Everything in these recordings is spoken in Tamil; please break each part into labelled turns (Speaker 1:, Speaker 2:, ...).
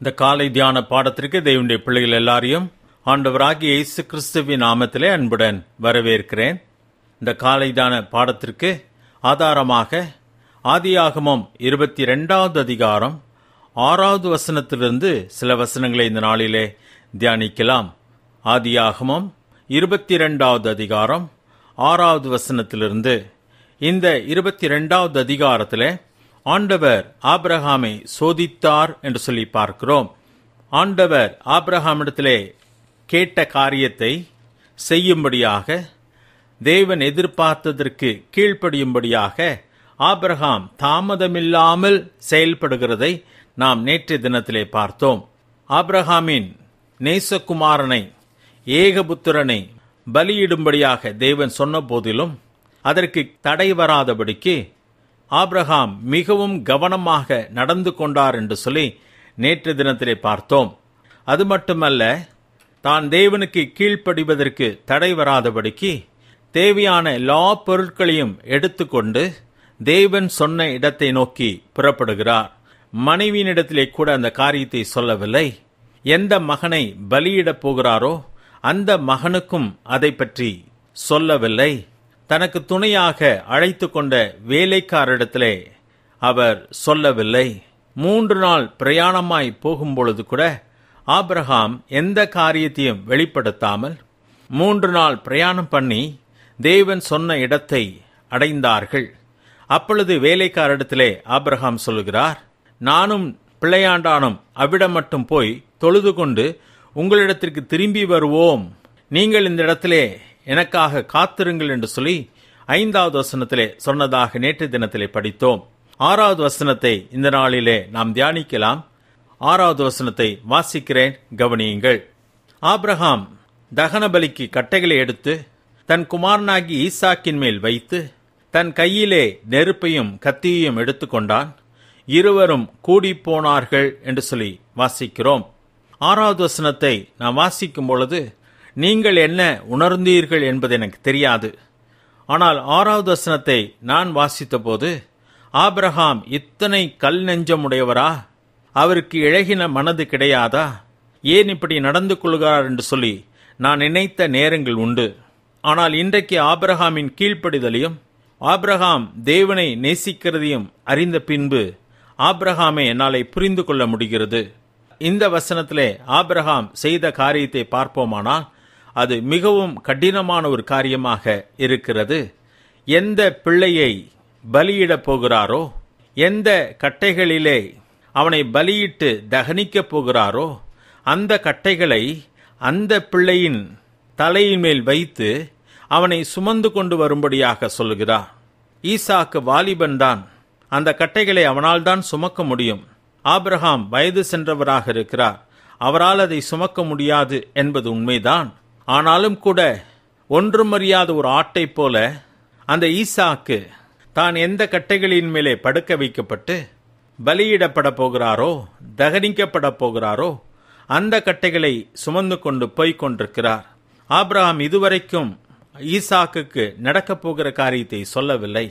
Speaker 1: இந்த காலை தியான பாடத்திற்கு தேவனுடைய பிள்ளைகள் எல்லாரையும் ஆண்டவராகி இயேசு கிறிஸ்துவின் நாமத்திலே அன்புடன் வரவேற்கிறேன் இந்த காலை தியான பாடத்திற்கு ஆதாரமாக ஆதியாகமம் இருபத்தி ரெண்டாவது அதிகாரம் ஆறாவது வசனத்திலிருந்து சில வசனங்களை இந்த நாளிலே தியானிக்கலாம் ஆதியாகமம் இருபத்தி ரெண்டாவது அதிகாரம் ஆறாவது வசனத்திலிருந்து இந்த இருபத்தி ரெண்டாவது அதிகாரத்தில் ஆண்டவர் ஆப்ரஹாமை சோதித்தார் என்று சொல்லி பார்க்கிறோம் ஆண்டவர் ஆப்ரஹாமிடத்திலே கேட்ட காரியத்தை செய்யும்படியாக தேவன் எதிர்பார்த்ததற்கு கீழ்ப்படியும்படியாக ஆப்ரஹாம் தாமதமில்லாமல் செயல்படுகிறதை நாம் நேற்றைய தினத்திலே பார்த்தோம் ஆப்ரஹாமின் நேசகுமாரனை ஏகபுத்திரனை பலியிடும்படியாக தேவன் சொன்ன போதிலும் அதற்கு தடை வராதபடிக்கு ஆப்ரஹாம் மிகவும் கவனமாக நடந்து கொண்டார் என்று சொல்லி நேற்று தினத்திலே பார்த்தோம் அது மட்டுமல்ல தான் தேவனுக்கு கீழ்ப்படிவதற்கு தடை வராதபடிக்கு தேவையான எல்லா பொருட்களையும் எடுத்துக்கொண்டு தேவன் சொன்ன இடத்தை நோக்கி புறப்படுகிறார் மனைவியினிடத்திலே கூட அந்த காரியத்தை சொல்லவில்லை எந்த மகனை பலியிடப் போகிறாரோ அந்த மகனுக்கும் அதை பற்றி சொல்லவில்லை தனக்கு துணையாக அழைத்து கொண்ட வேலைக்காரிடத்திலே அவர் சொல்லவில்லை மூன்று நாள் பிரயாணமாய் போகும்பொழுது கூட ஆப்ரஹாம் எந்த காரியத்தையும் வெளிப்படுத்தாமல் மூன்று நாள் பிரயாணம் பண்ணி தேவன் சொன்ன இடத்தை அடைந்தார்கள் அப்பொழுது வேலைக்காரிடத்திலே ஆப்ரஹாம் சொல்கிறார் நானும் பிள்ளையாண்டானும் அவ்விடம் மட்டும் போய் தொழுது கொண்டு உங்களிடத்திற்கு திரும்பி வருவோம் நீங்கள் இந்த இடத்திலே எனக்காக காத்திருங்கள் என்று சொல்லி ஐந்தாவது வசனத்திலே சொன்னதாக நேற்று தினத்திலே படித்தோம் ஆறாவது வசனத்தை இந்த நாளிலே நாம் தியானிக்கலாம் ஆறாவது வசனத்தை வாசிக்கிறேன் கவனியுங்கள் ஆப்ரஹாம் தகனபலிக்கு கட்டைகளை எடுத்து தன் குமாரனாகி ஈசாக்கின் மேல் வைத்து தன் கையிலே நெருப்பையும் கத்தியையும் எடுத்துக்கொண்டான் இருவரும் கூடிப்போனார்கள் என்று சொல்லி வாசிக்கிறோம் ஆறாவது வசனத்தை நாம் வாசிக்கும் பொழுது நீங்கள் என்ன உணர்ந்தீர்கள் என்பது எனக்கு தெரியாது ஆனால் ஆறாவது வசனத்தை நான் வாசித்தபோது ஆப்ரஹாம் இத்தனை கல் நெஞ்சமுடையவரா அவருக்கு இழகின மனது கிடையாதா ஏன் இப்படி நடந்து கொள்கிறார் என்று சொல்லி நான் நினைத்த நேரங்கள் உண்டு ஆனால் இன்றைக்கு ஆப்ரஹாமின் கீழ்ப்படிதலையும் ஆப்ரஹாம் தேவனை நேசிக்கிறதையும் அறிந்த பின்பு ஆப்ரஹாமை என்னாலை புரிந்து கொள்ள முடிகிறது இந்த வசனத்திலே ஆப்ரஹாம் செய்த காரியத்தை பார்ப்போமானால் அது மிகவும் கடினமான ஒரு காரியமாக இருக்கிறது எந்த பிள்ளையை பலியிடப் போகிறாரோ எந்த கட்டைகளிலே அவனை பலியிட்டு தகனிக்கப் போகிறாரோ அந்த கட்டைகளை அந்த பிள்ளையின் தலையின் மேல் வைத்து அவனை சுமந்து கொண்டு வரும்படியாக சொல்கிறார் ஈசாக்கு வாலிபன் தான் அந்த கட்டைகளை அவனால் தான் சுமக்க முடியும் ஆப்ரஹாம் வயது சென்றவராக இருக்கிறார் அவரால் அதை சுமக்க முடியாது என்பது உண்மைதான் ஆனாலும் கூட ஒன்றும் அறியாத ஒரு ஆட்டை போல அந்த ஈசாக்கு தான் எந்த கட்டைகளின் மேலே படுக்க வைக்கப்பட்டு பலியிடப்பட போகிறாரோ தகனிக்கப்பட போகிறாரோ அந்த கட்டைகளை சுமந்து கொண்டு போய்க் கொண்டிருக்கிறார் ஆப்ரஹாம் இதுவரைக்கும் ஈசாக்கு நடக்கப் போகிற காரியத்தை சொல்லவில்லை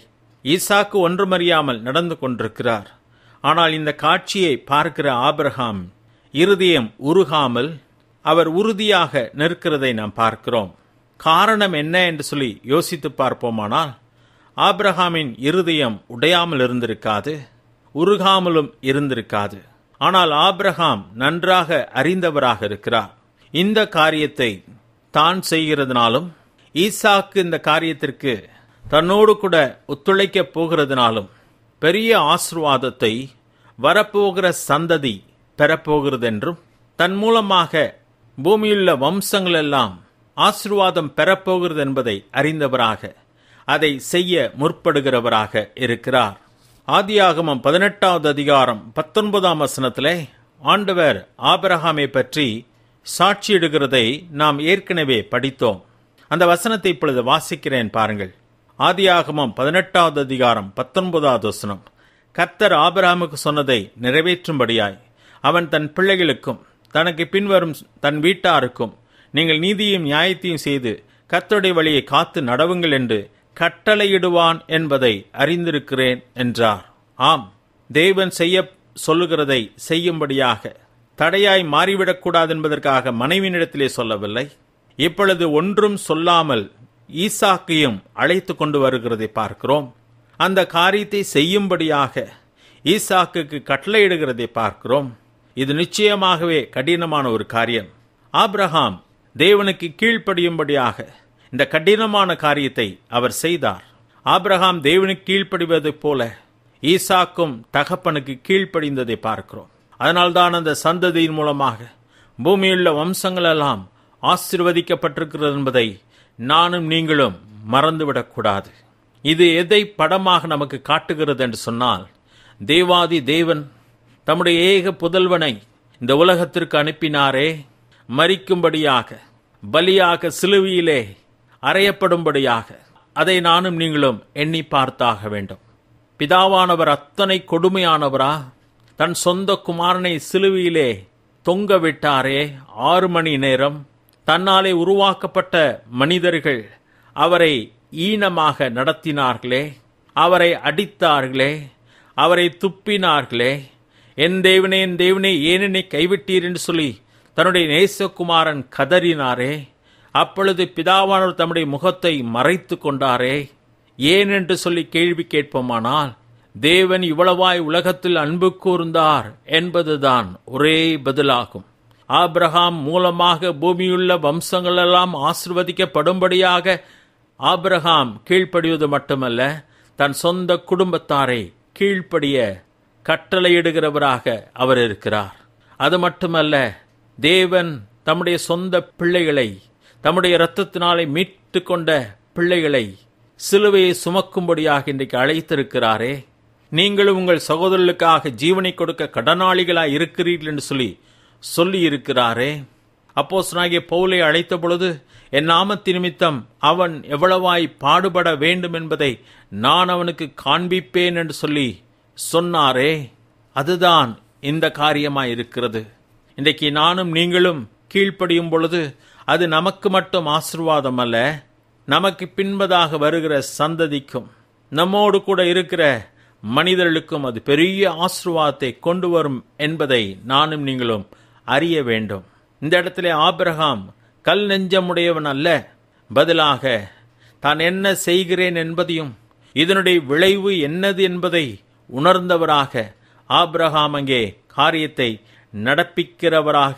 Speaker 1: ஈசாக்கு ஒன்றுமறியாமல் நடந்து கொண்டிருக்கிறார் ஆனால் இந்த காட்சியை பார்க்கிற ஆப்ரஹாம் இருதயம் உருகாமல் அவர் உறுதியாக நிற்கிறதை நாம் பார்க்கிறோம் காரணம் என்ன என்று சொல்லி யோசித்து பார்ப்போமானால் ஆப்ரஹாமின் இருதயம் உடையாமல் இருந்திருக்காது உருகாமலும் இருந்திருக்காது ஆனால் ஆப்ரஹாம் நன்றாக அறிந்தவராக இருக்கிறார் இந்த காரியத்தை தான் செய்கிறதுனாலும் ஈசாக்கு இந்த காரியத்திற்கு தன்னோடு கூட ஒத்துழைக்கப் போகிறதுனாலும் பெரிய ஆசிர்வாதத்தை வரப்போகிற சந்ததி பெறப்போகிறது என்றும் தன் மூலமாக பூமியுள்ள வம்சங்கள் எல்லாம் ஆசிர்வாதம் பெறப்போகிறது என்பதை அறிந்தவராக அதை செய்ய முற்படுகிறவராக இருக்கிறார் ஆதியாகமம் பதினெட்டாவது அதிகாரம் பத்தொன்பதாம் வசனத்திலே ஆண்டவர் ஆபரகாமை பற்றி சாட்சியிடுகிறதை நாம் ஏற்கனவே படித்தோம் அந்த வசனத்தை இப்பொழுது வாசிக்கிறேன் பாருங்கள் ஆதியாகமம் பதினெட்டாவது அதிகாரம் பத்தொன்பதாவது வசனம் கர்த்தர் ஆபராமுக்கு சொன்னதை நிறைவேற்றும்படியாய் அவன் தன் பிள்ளைகளுக்கும் தனக்கு பின்வரும் தன் வீட்டாருக்கும் நீங்கள் நீதியும் நியாயத்தையும் செய்து கத்தோடைய வழியை காத்து நடவுங்கள் என்று கட்டளையிடுவான் என்பதை அறிந்திருக்கிறேன் என்றார் ஆம் தேவன் செய்ய சொல்லுகிறதை செய்யும்படியாக தடையாய் மாறிவிடக்கூடாது என்பதற்காக மனைவியினிடத்திலே சொல்லவில்லை இப்பொழுது ஒன்றும் சொல்லாமல் ஈசாக்கையும் அழைத்து கொண்டு வருகிறதை பார்க்கிறோம் அந்த காரியத்தை செய்யும்படியாக ஈசாக்கு கட்டளையிடுகிறதை பார்க்கிறோம் இது நிச்சயமாகவே கடினமான ஒரு காரியம் ஆப்ரஹாம் தேவனுக்கு கீழ்ப்படியும்படியாக இந்த கடினமான காரியத்தை அவர் செய்தார் ஆப்ரஹாம் தேவனுக்கு கீழ்ப்படிவது போல ஈசாக்கும் தகப்பனுக்கு கீழ்ப்படிந்ததை பார்க்கிறோம் அதனால்தான் அந்த சந்ததியின் மூலமாக பூமியுள்ள வம்சங்களெல்லாம் ஆசிர்வதிக்கப்பட்டிருக்கிறது என்பதை நானும் நீங்களும் மறந்துவிடக்கூடாது இது எதை படமாக நமக்கு காட்டுகிறது என்று சொன்னால் தேவாதி தேவன் தம்முடைய ஏக புதல்வனை இந்த உலகத்திற்கு அனுப்பினாரே மறிக்கும்படியாக பலியாக சிலுவியிலே அறையப்படும்படியாக அதை நானும் நீங்களும் எண்ணி பார்த்தாக வேண்டும் பிதாவானவர் அத்தனை கொடுமையானவரா தன் சொந்த குமாரனை சிலுவியிலே தொங்க விட்டாரே ஆறு மணி நேரம் தன்னாலே உருவாக்கப்பட்ட மனிதர்கள் அவரை ஈனமாக நடத்தினார்களே அவரை அடித்தார்களே அவரை துப்பினார்களே என் தேவனே என் தேவனே ஏன் என்னை கைவிட்டீர் என்று சொல்லி தன்னுடைய நேசகுமாரன் கதறினாரே அப்பொழுது பிதாவானவர் தம்முடைய முகத்தை மறைத்து கொண்டாரே ஏன் என்று சொல்லி கேள்வி கேட்போமானால் தேவன் இவ்வளவாய் உலகத்தில் அன்பு கூர்ந்தார் என்பதுதான் ஒரே பதிலாகும் ஆப்ரஹாம் மூலமாக பூமியுள்ள வம்சங்களெல்லாம் ஆசிர்வதிக்கப்படும்படியாக ஆப்ரஹாம் கீழ்ப்படிவது மட்டுமல்ல தன் சொந்த குடும்பத்தாரை கீழ்ப்படிய கட்டளையிடுகிறவராக அவர் இருக்கிறார் அது மட்டுமல்ல தேவன் தம்முடைய சொந்த பிள்ளைகளை தம்முடைய இரத்தத்தினாலே மீட்டு கொண்ட பிள்ளைகளை சிலுவையை சுமக்கும்படியாக இன்றைக்கு அழைத்திருக்கிறாரே நீங்களும் உங்கள் சகோதரர்களுக்காக ஜீவனை கொடுக்க கடனாளிகளாக இருக்கிறீர்கள் என்று சொல்லி சொல்லி இருக்கிறாரே அப்போஸ் நாகிய பவுலை அழைத்த பொழுது என் நாமத்தி நிமித்தம் அவன் எவ்வளவாய் பாடுபட வேண்டும் என்பதை நான் அவனுக்கு காண்பிப்பேன் என்று சொல்லி சொன்னாரே அதுதான் இந்த காரியமாய் இருக்கிறது இன்றைக்கு நானும் நீங்களும் கீழ்ப்படியும் பொழுது அது நமக்கு மட்டும் ஆசிர்வாதம் அல்ல நமக்கு பின்பதாக வருகிற சந்ததிக்கும் நம்மோடு கூட இருக்கிற மனிதர்களுக்கும் அது பெரிய ஆசிர்வாதத்தை கொண்டு வரும் என்பதை நானும் நீங்களும் அறிய வேண்டும் இந்த இடத்துல ஆபிரகாம் கல் நெஞ்சமுடையவன் அல்ல பதிலாக தான் என்ன செய்கிறேன் என்பதையும் இதனுடைய விளைவு என்னது என்பதை உணர்ந்தவராக ஆப்ரஹாம் அங்கே காரியத்தை நடப்பிக்கிறவராக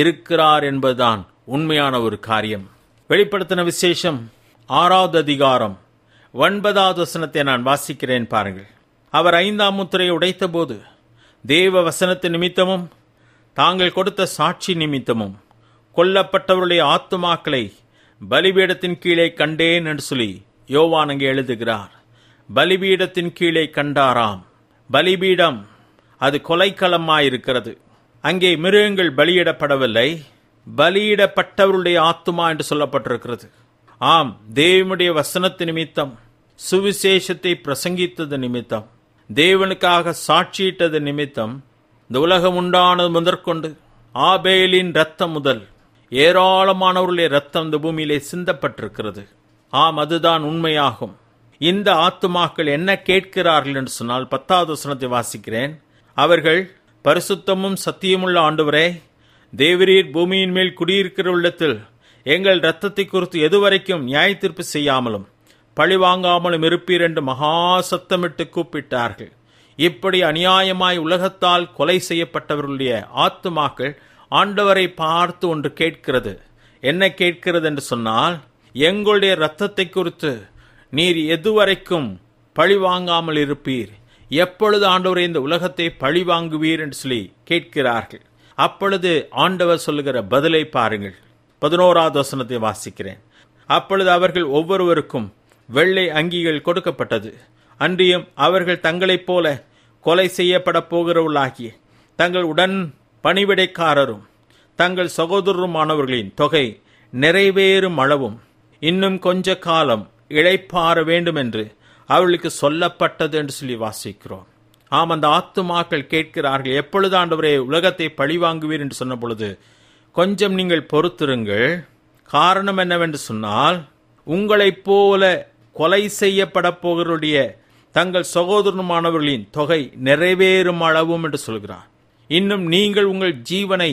Speaker 1: இருக்கிறார் என்பதுதான் உண்மையான ஒரு காரியம் வெளிப்படுத்தின விசேஷம் ஆறாவது அதிகாரம் ஒன்பதாவது வசனத்தை நான் வாசிக்கிறேன் பாருங்கள் அவர் ஐந்தாம் முத்திரையை உடைத்தபோது தேவ வசனத்து நிமித்தமும் தாங்கள் கொடுத்த சாட்சி நிமித்தமும் கொல்லப்பட்டவருடைய ஆத்துமாக்களை பலிபீடத்தின் கீழே கண்டேன் என்று சொல்லி யோவான் அங்கே எழுதுகிறார் பலிபீடத்தின் கீழே கண்டாராம் பலிபீடம் அது கொலைக்களமாயிருக்கிறது அங்கே மிருகங்கள் பலியிடப்படவில்லை பலியிடப்பட்டவருடைய ஆத்துமா என்று சொல்லப்பட்டிருக்கிறது ஆம் தேவனுடைய வசனத்து நிமித்தம் சுவிசேஷத்தை பிரசங்கித்தது நிமித்தம் தேவனுக்காக சாட்சியிட்டது நிமித்தம் இந்த உலகம் உண்டானது முதற்கொண்டு ஆபேலின் ரத்தம் முதல் ஏராளமானவருடைய ரத்தம் இந்த பூமியிலே சிந்தப்பட்டிருக்கிறது ஆம் அதுதான் உண்மையாகும் இந்த ஆத்துமாக்கள் என்ன கேட்கிறார்கள் என்று சொன்னால் பத்தாவது வசனத்தை வாசிக்கிறேன் அவர்கள் பரிசுத்தமும் சத்தியமுள்ள ஆண்டவரே தேவரீர் பூமியின் மேல் குடியிருக்கிற உள்ளத்தில் எங்கள் இரத்தத்தை குறித்து எதுவரைக்கும் நியாய தீர்ப்பு செய்யாமலும் வாங்காமலும் இருப்பீர் என்று மகா சத்தமிட்டு கூப்பிட்டார்கள் இப்படி அநியாயமாய் உலகத்தால் கொலை செய்யப்பட்டவர்களுடைய ஆத்துமாக்கள் ஆண்டவரை பார்த்து ஒன்று கேட்கிறது என்ன கேட்கிறது என்று சொன்னால் எங்களுடைய இரத்தத்தை குறித்து நீர் எதுவரைக்கும் பழிவாங்காமல் இருப்பீர் எப்பொழுது ஆண்டவர் இந்த உலகத்தை பழிவாங்குவீர் என்று சொல்லி கேட்கிறார்கள் அப்பொழுது ஆண்டவர் சொல்லுகிற பதிலை பாருங்கள் பதினோராவது வசனத்தை வாசிக்கிறேன் அப்பொழுது அவர்கள் ஒவ்வொருவருக்கும் வெள்ளை அங்கிகள் கொடுக்கப்பட்டது அன்றியும் அவர்கள் தங்களைப் போல கொலை செய்யப்பட போகிறவர்களாகிய தங்கள் உடன் பணிவிடைக்காரரும் தங்கள் சகோதரருமானவர்களின் தொகை நிறைவேறும் அளவும் இன்னும் கொஞ்ச காலம் இழைப்பாற வேண்டும் என்று அவர்களுக்கு சொல்லப்பட்டது என்று சொல்லி வாசிக்கிறோம் ஆம் அந்த ஆத்துமாக்கள் கேட்கிறார்கள் எப்பொழுது ஆண்டவரே உலகத்தை பழிவாங்குவீர் என்று சொன்ன பொழுது கொஞ்சம் நீங்கள் பொறுத்திருங்கள் காரணம் என்னவென்று சொன்னால் உங்களைப் போல கொலை செய்யப்பட போகிறவருடைய தங்கள் சகோதரனுமானவர்களின் தொகை நிறைவேறும் அளவும் என்று சொல்கிறார் இன்னும் நீங்கள் உங்கள் ஜீவனை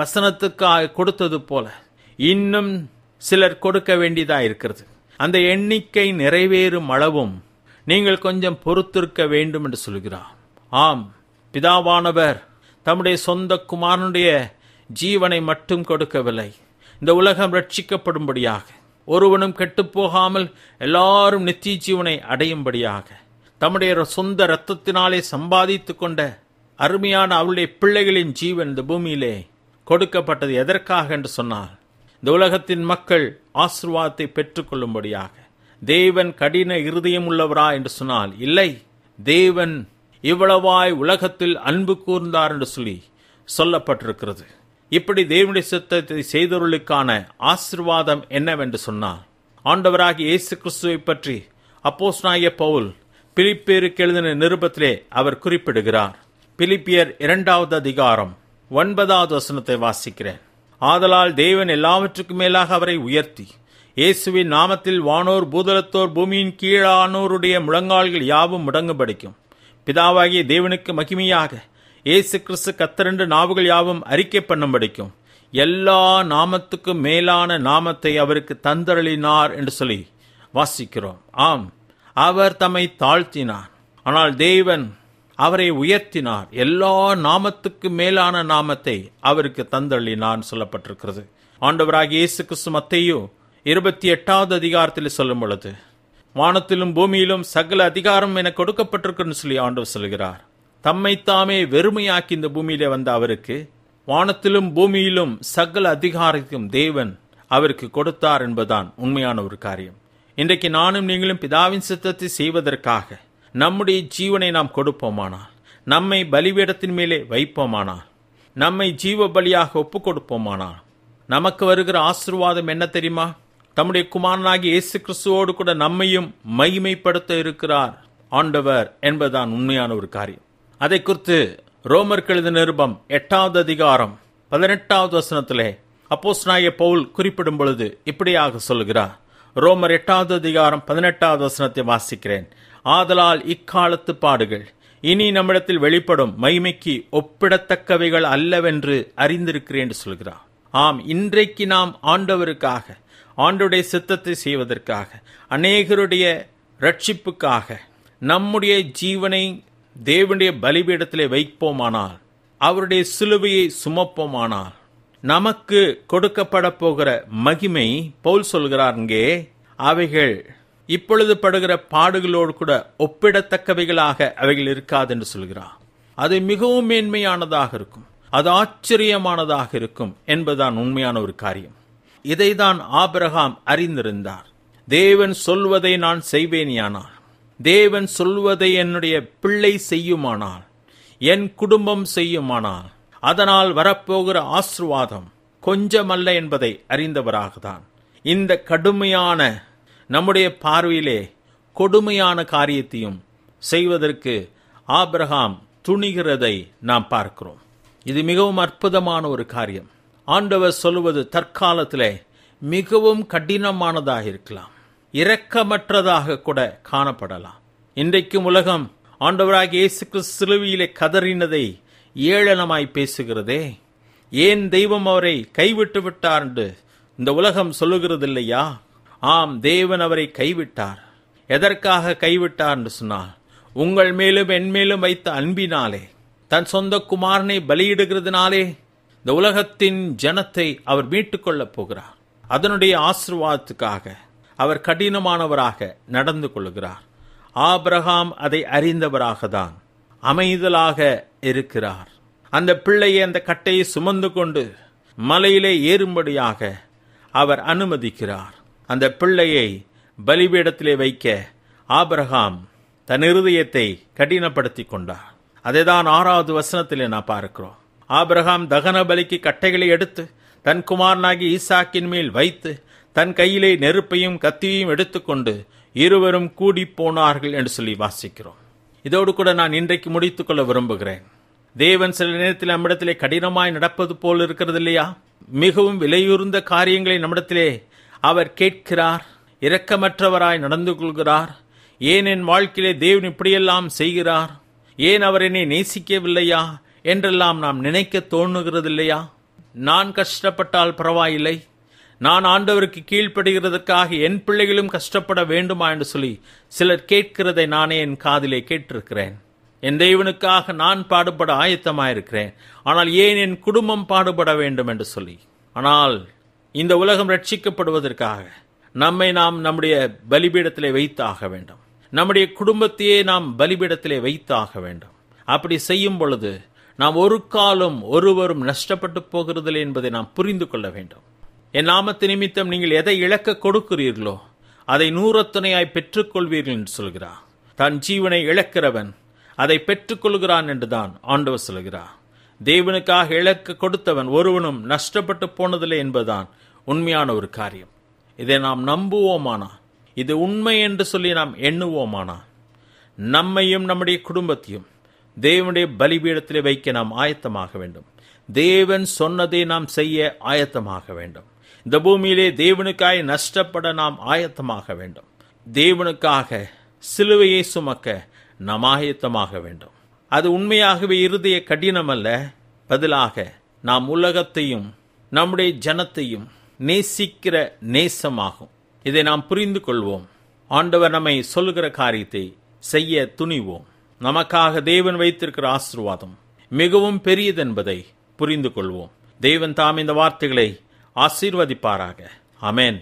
Speaker 1: வசனத்துக்காக கொடுத்தது போல இன்னும் சிலர் கொடுக்க வேண்டியதாக இருக்கிறது அந்த எண்ணிக்கை நிறைவேறும் அளவும் நீங்கள் கொஞ்சம் பொறுத்திருக்க வேண்டும் என்று சொல்கிறார் ஆம் பிதாவானவர் தம்முடைய சொந்த குமாரனுடைய ஜீவனை மட்டும் கொடுக்கவில்லை இந்த உலகம் ரட்சிக்கப்படும்படியாக ஒருவனும் கெட்டுப்போகாமல் எல்லாரும் நித்திய ஜீவனை அடையும்படியாக தம்முடைய சொந்த இரத்தத்தினாலே சம்பாதித்து கொண்ட அருமையான அவளுடைய பிள்ளைகளின் ஜீவன் இந்த பூமியிலே கொடுக்கப்பட்டது எதற்காக என்று சொன்னால் இந்த உலகத்தின் மக்கள் ஆசிர்வாதத்தை பெற்றுக்கொள்ளும்படியாக தேவன் கடின இருதயம் உள்ளவரா என்று சொன்னால் இல்லை தேவன் இவ்வளவாய் உலகத்தில் அன்பு கூர்ந்தார் என்று சொல்லி சொல்லப்பட்டிருக்கிறது இப்படி தேவனுடைய சித்தத்தை செய்தவர்களுக்கான ஆசிர்வாதம் என்னவென்று சொன்னார் ஆண்டவராகிய இயேசு கிறிஸ்துவை பற்றி அப்போஸ் நாய பவுல் பிலிப்பேருக்கு எழுதின நிருபத்திலே அவர் குறிப்பிடுகிறார் பிலிப்பியர் இரண்டாவது அதிகாரம் ஒன்பதாவது வசனத்தை வாசிக்கிறேன் ஆதலால் தேவன் எல்லாவற்றுக்கும் மேலாக அவரை உயர்த்தி இயேசுவின் நாமத்தில் வானோர் பூதலத்தோர் பூமியின் கீழானோருடைய முழங்கால்கள் யாவும் படிக்கும் பிதாவாகிய தேவனுக்கு மகிமையாக இயேசு கிறிஸ்து கத்தரண்டு நாவுகள் யாவும் அறிக்கை படிக்கும் எல்லா நாமத்துக்கும் மேலான நாமத்தை அவருக்கு தந்தரளினார் என்று சொல்லி வாசிக்கிறோம் ஆம் அவர் தம்மை தாழ்த்தினார் ஆனால் தேவன் அவரை உயர்த்தினார் எல்லா நாமத்துக்கு மேலான நாமத்தை அவருக்கு தந்தள்ளினான் சொல்லப்பட்டிருக்கிறது ஆண்டவராக இயேசு கிறிஸ்து மத்தையோ இருபத்தி எட்டாவது அதிகாரத்தில் சொல்லும் பொழுது வானத்திலும் பூமியிலும் சகல அதிகாரம் என கொடுக்கப்பட்டிருக்குன்னு சொல்லி ஆண்டவர் சொல்கிறார் தம்மைத்தாமே வெறுமையாக்கி இந்த பூமியிலே வந்த அவருக்கு வானத்திலும் பூமியிலும் சகல அதிகாரத்தையும் தேவன் அவருக்கு கொடுத்தார் என்பதுதான் உண்மையான ஒரு காரியம் இன்றைக்கு நானும் நீங்களும் பிதாவின் சித்தத்தை செய்வதற்காக நம்முடைய ஜீவனை நாம் கொடுப்போமானால் நம்மை பலிபீடத்தின் மேலே வைப்போமானால் நம்மை ஜீவ பலியாக ஒப்பு கொடுப்போமானால் நமக்கு வருகிற ஆசிர்வாதம் என்ன தெரியுமா தம்முடைய குமாரனாகி இயேசு கிறிஸ்துவோடு கூட நம்மையும் மகிமைப்படுத்த இருக்கிறார் ஆண்டவர் என்பதுதான் உண்மையான ஒரு காரியம் அதை குறித்து ரோமர் கழுத நிருபம் எட்டாவது அதிகாரம் பதினெட்டாவது வசனத்திலே அப்போஸ் நாய பவுல் குறிப்பிடும் பொழுது இப்படியாக சொல்கிறார் ரோமர் எட்டாவது அதிகாரம் பதினெட்டாவது வசனத்தை வாசிக்கிறேன் ஆதலால் இக்காலத்து பாடுகள் இனி நம்மிடத்தில் வெளிப்படும் மைமைக்கு ஒப்பிடத்தக்கவைகள் அல்லவென்று அறிந்திருக்கிறேன் என்று சொல்கிறார் ஆம் இன்றைக்கு நாம் ஆண்டவருக்காக ஆண்டுடைய சித்தத்தை செய்வதற்காக அநேகருடைய ரட்சிப்புக்காக நம்முடைய ஜீவனை தேவனுடைய பலிபீடத்திலே வைப்போமானால் அவருடைய சிலுவையை சுமப்போமானால் நமக்கு கொடுக்கப்பட போகிற மகிமை பவுல் சொல்கிறார் இங்கே அவைகள் இப்பொழுது படுகிற பாடுகளோடு கூட ஒப்பிடத்தக்கவைகளாக அவைகள் இருக்காது என்று சொல்கிறார் அது மிகவும் மேன்மையானதாக இருக்கும் அது ஆச்சரியமானதாக இருக்கும் என்பதுதான் உண்மையான ஒரு காரியம் இதைதான் ஆபிரகாம் அறிந்திருந்தார் தேவன் சொல்வதை நான் யானால் தேவன் சொல்வதை என்னுடைய பிள்ளை செய்யுமானால் என் குடும்பம் செய்யுமானால் அதனால் வரப்போகிற ஆசிர்வாதம் கொஞ்சமல்ல என்பதை அறிந்தவராகத்தான் இந்த கடுமையான நம்முடைய பார்வையிலே கொடுமையான காரியத்தையும் செய்வதற்கு ஆப்ரஹாம் துணிகிறதை நாம் பார்க்கிறோம் இது மிகவும் அற்புதமான ஒரு காரியம் ஆண்டவர் சொல்வது தற்காலத்தில் மிகவும் கடினமானதாக இருக்கலாம் இரக்கமற்றதாக கூட காணப்படலாம் இன்றைக்கும் உலகம் ஆண்டவராக இயேசுக்கு சிலுவையிலே கதறினதை ஏளனமாய் பேசுகிறதே ஏன் தெய்வம் அவரை கைவிட்டு விட்டார் என்று இந்த உலகம் சொல்லுகிறதில்லையா ஆம் தேவன் அவரை கைவிட்டார் எதற்காக கைவிட்டார் என்று சொன்னால் உங்கள் மேலும் என் மேலும் வைத்த அன்பினாலே தன் சொந்த குமாரனை பலியிடுகிறதுனாலே இந்த உலகத்தின் ஜனத்தை அவர் மீட்டுக்கொள்ளப் போகிறார் அதனுடைய ஆசிர்வாதத்துக்காக அவர் கடினமானவராக நடந்து கொள்கிறார் ஆபிரகாம் அதை அறிந்தவராக தான் அமைதலாக இருக்கிறார் அந்த பிள்ளையை அந்த கட்டையை சுமந்து கொண்டு மலையிலே ஏறும்படியாக அவர் அனுமதிக்கிறார் அந்த பிள்ளையை பலிபீடத்திலே வைக்க ஆபரகாம் தன் இருதயத்தை கடினப்படுத்தி கொண்டார் அதை தான் ஆறாவது வசனத்திலே நான் பார்க்கிறோம் ஆபிரகாம் தகன பலிக்கு கட்டைகளை எடுத்து தன் குமாரனாகி ஈசாக்கின் மேல் வைத்து தன் கையிலே நெருப்பையும் கத்தியையும் எடுத்துக்கொண்டு இருவரும் கூடி போனார்கள் என்று சொல்லி வாசிக்கிறோம் இதோடு கூட நான் இன்றைக்கு முடித்துக்கொள்ள விரும்புகிறேன் தேவன் சில நேரத்தில் நம்மிடத்திலே கடினமாய் நடப்பது போல் இருக்கிறது இல்லையா மிகவும் விலையுறுந்த காரியங்களை நம்மிடத்திலே அவர் கேட்கிறார் இரக்கமற்றவராய் நடந்து கொள்கிறார் ஏன் என் வாழ்க்கையிலே தேவன் இப்படியெல்லாம் செய்கிறார் ஏன் அவர் என்னை நேசிக்கவில்லையா என்றெல்லாம் நாம் நினைக்க தோணுகிறது இல்லையா நான் கஷ்டப்பட்டால் பரவாயில்லை நான் ஆண்டவருக்கு கீழ்ப்படுகிறதுக்காக என் பிள்ளைகளும் கஷ்டப்பட வேண்டுமா என்று சொல்லி சிலர் கேட்கிறதை நானே என் காதிலே கேட்டிருக்கிறேன் என் தெய்வனுக்காக நான் பாடுபட ஆயத்தமாயிருக்கிறேன் ஆனால் ஏன் என் குடும்பம் பாடுபட வேண்டும் என்று சொல்லி ஆனால் இந்த உலகம் ரட்சிக்கப்படுவதற்காக நம்மை நாம் நம்முடைய பலிபீடத்திலே வைத்தாக வேண்டும் நம்முடைய குடும்பத்தையே நாம் பலிபீடத்திலே வைத்தாக வேண்டும் அப்படி செய்யும் பொழுது நாம் ஒரு காலம் ஒருவரும் நஷ்டப்பட்டு போகிறதில்லை என்பதை நாம் புரிந்து கொள்ள வேண்டும் என் நாமத்து நிமித்தம் நீங்கள் எதை இழக்க கொடுக்கிறீர்களோ அதை நூறத்துணையாய் பெற்றுக்கொள்வீர்கள் என்று சொல்கிறார் தன் ஜீவனை இழக்கிறவன் அதை பெற்றுக்கொள்கிறான் என்றுதான் ஆண்டவர் சொல்கிறார் தேவனுக்காக இழக்க கொடுத்தவன் ஒருவனும் நஷ்டப்பட்டு போனதில்லை என்பதுதான் உண்மையான ஒரு காரியம் இதை நாம் நம்புவோமானா இது உண்மை என்று சொல்லி நாம் எண்ணுவோமானா நம்மையும் நம்முடைய குடும்பத்தையும் தேவனுடைய பலிபீடத்திலே வைக்க நாம் ஆயத்தமாக வேண்டும் தேவன் சொன்னதை நாம் செய்ய ஆயத்தமாக வேண்டும் இந்த பூமியிலே தேவனுக்காய் நஷ்டப்பட நாம் ஆயத்தமாக வேண்டும் தேவனுக்காக சிலுவையை சுமக்க நாம் ஆயத்தமாக வேண்டும் அது உண்மையாகவே இருதய அல்ல பதிலாக நாம் உலகத்தையும் நம்முடைய ஜனத்தையும் நேசிக்கிற நேசமாகும் இதை நாம் புரிந்து கொள்வோம் ஆண்டவர் நம்மை சொல்லுகிற காரியத்தை செய்ய துணிவோம் நமக்காக தேவன் வைத்திருக்கிற ஆசிர்வாதம் மிகவும் பெரியதென்பதை புரிந்து கொள்வோம் தேவன் தாம் இந்த வார்த்தைகளை ஆசீர்வதிப்பாராக அமேன்